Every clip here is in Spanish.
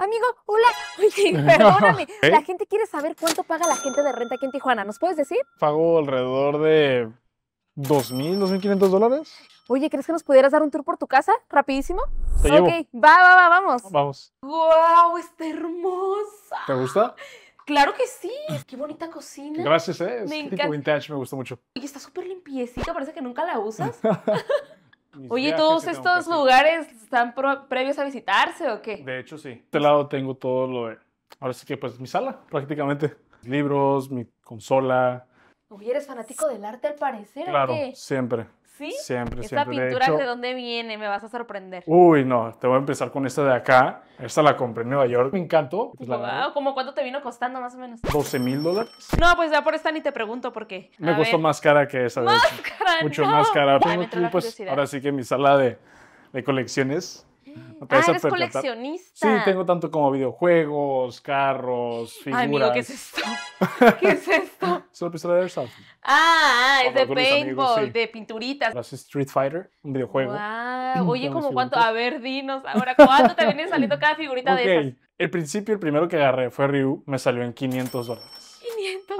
Amigo, hola. Oye, perdóname. ¿eh? La gente quiere saber cuánto paga la gente de renta aquí en Tijuana. ¿Nos puedes decir? Pago alrededor de ¿2.000, 2.500 dólares? Oye, ¿crees que nos pudieras dar un tour por tu casa? Rapidísimo. Te Ok, va, va, va, vamos. Vamos. ¡Wow! Está hermosa. ¿Te gusta? Claro que sí. Qué bonita cocina. Gracias, eh. Es me tipo vintage, me gusta mucho. Y está súper limpiecita, parece que nunca la usas. Oye, ¿todos estos lugares están previos a visitarse o qué? De hecho, sí. De este lado tengo todo lo de... Ahora sí que pues mi sala, prácticamente. Libros, mi consola, Uy, eres fanático del arte al parecer. Claro, siempre. ¿Sí? Siempre, ¿Esta pintura de, de dónde viene? Me vas a sorprender. Uy, no, te voy a empezar con esta de acá. Esta la compré en Nueva York, me encantó. ¿Cómo cuánto te vino costando más o menos? 12 mil dólares. No, pues ya por esta ni te pregunto por qué. me gustó más cara que esa. Más cara, Mucho más cara. pues, ahora sí que mi sala de, de colecciones ah, eres coleccionista. Sí, tengo tanto como videojuegos, carros, figuras. Ay, amigo, ¿qué es esto? ¿Qué es esto? Es una pistola de Airsoft. Ah, ah es de paintball, de pinturitas. Las Street Fighter, un videojuego. Wow. Oye, como cuánto, a ver, dinos ahora, ¿cuánto te viene saliendo cada figurita de esas? El principio, el primero que agarré fue Ryu, me salió en 500 dólares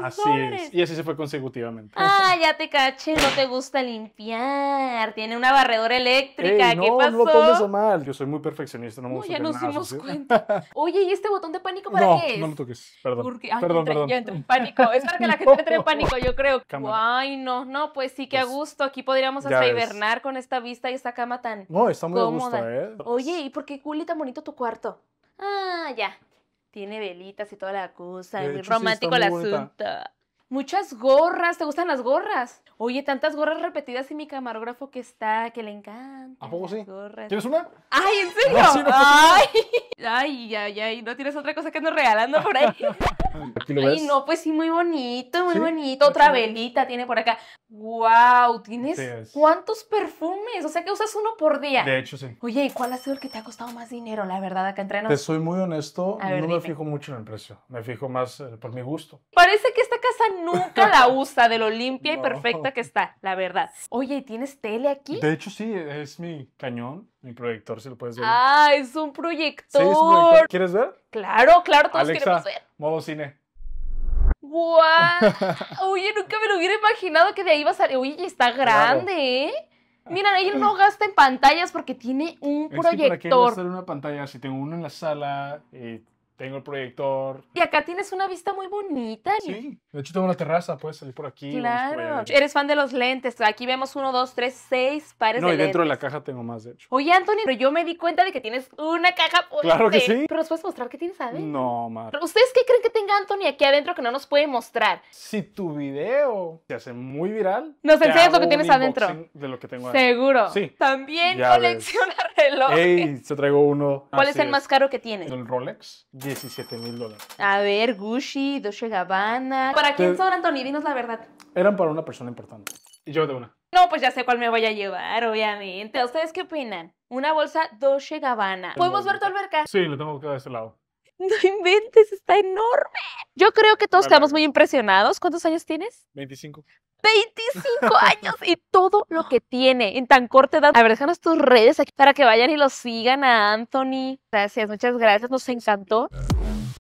así Es. Y así se fue consecutivamente. Ah, ya te caché, no te gusta limpiar. Tiene una barredora eléctrica. ¿Qué pasó? No lo tomes mal. Yo soy muy perfeccionista, no me gusta. No, ya nos dimos cuenta. Oye, ¿y este botón de pánico para qué es? No, no lo toques. Perdón. perdón, entré, perdón. Ya entré en pánico. Es para que la gente entre en pánico, yo creo. Ay, no, no, pues sí, que pues, a gusto. Aquí podríamos hasta hibernar con esta vista y esta cama tan. No, está muy a gusto, ¿eh? Oye, ¿y por qué culi tan bonito tu cuarto? Ah, ya tiene velitas y toda la cosa, es romántico el asunto. Muchas gorras, ¿te gustan las gorras? Oye, tantas gorras repetidas y mi camarógrafo que está, que le encanta. ¿A poco sí? ¿Tienes una? ¡Ay, en serio! ay, ay, ay, ay, no tienes otra cosa que nos regalando por ahí. Ay, no, pues sí, muy bonito, muy bonito. Otra velita tiene por acá. ¡Wow! ¿Tienes cuántos perfumes? O sea que usas uno por día. De hecho, sí. Oye, ¿y cuál ha sido el que te ha costado más dinero, la verdad, acá entre Te soy muy honesto, no me fijo mucho en el precio. Me fijo más eh, por mi gusto. Parece que esta casa nunca la usa de lo limpia y perfecta que está, la verdad. Oye, ¿y tienes tele aquí? De hecho, sí, es mi cañón, mi proyector, si lo puedes ver. Ah, es un proyector. ¿Quieres ver? Claro, claro, todos queremos ver. Modo cine. ¡Wow! Oye, nunca me lo hubiera imaginado que de ahí va a salir. Oye, está grande, ¿eh? Mira, ahí no gasta en pantallas porque tiene un es proyector. Que ¿Para hacer una pantalla? Si tengo uno en la sala, eh, tengo el proyector. Y acá tienes una vista muy bonita. Sí, de hecho tengo una terraza, puedes salir por aquí. Claro, eres fan de los lentes. Aquí vemos uno, dos, tres, seis pares no, No, y dentro de la caja tengo más, de hecho. Oye, Anthony, pero yo me di cuenta de que tienes una caja Claro que sí. Pero nos puedes mostrar qué tienes adentro. No, madre. ¿Ustedes qué creen que tenga Anthony aquí adentro que no nos puede mostrar? Si tu video se hace muy viral. Nos enseñas lo que tienes adentro. De lo que tengo adentro. Seguro. Sí. También ya Ey, te traigo uno. ¿Cuál es el más caro que tienes? El Rolex, 17 mil dólares. A ver, Gucci, Dolce Gabbana. ¿Para quién son, Anthony? Dinos la verdad. Eran para una persona importante. Y yo de una. No, pues ya sé cuál me voy a llevar, obviamente. ¿Ustedes qué opinan? Una bolsa Dolce Gabbana. ¿Podemos ver tu alberca? Sí, lo tengo que de este lado. No inventes, está enorme. Yo creo que todos quedamos muy impresionados. ¿Cuántos años tienes? 25. 25 años y todo lo que tiene en tan corta edad. A ver, déjanos tus redes aquí para que vayan y los sigan a Anthony. Gracias, muchas gracias. Nos encantó.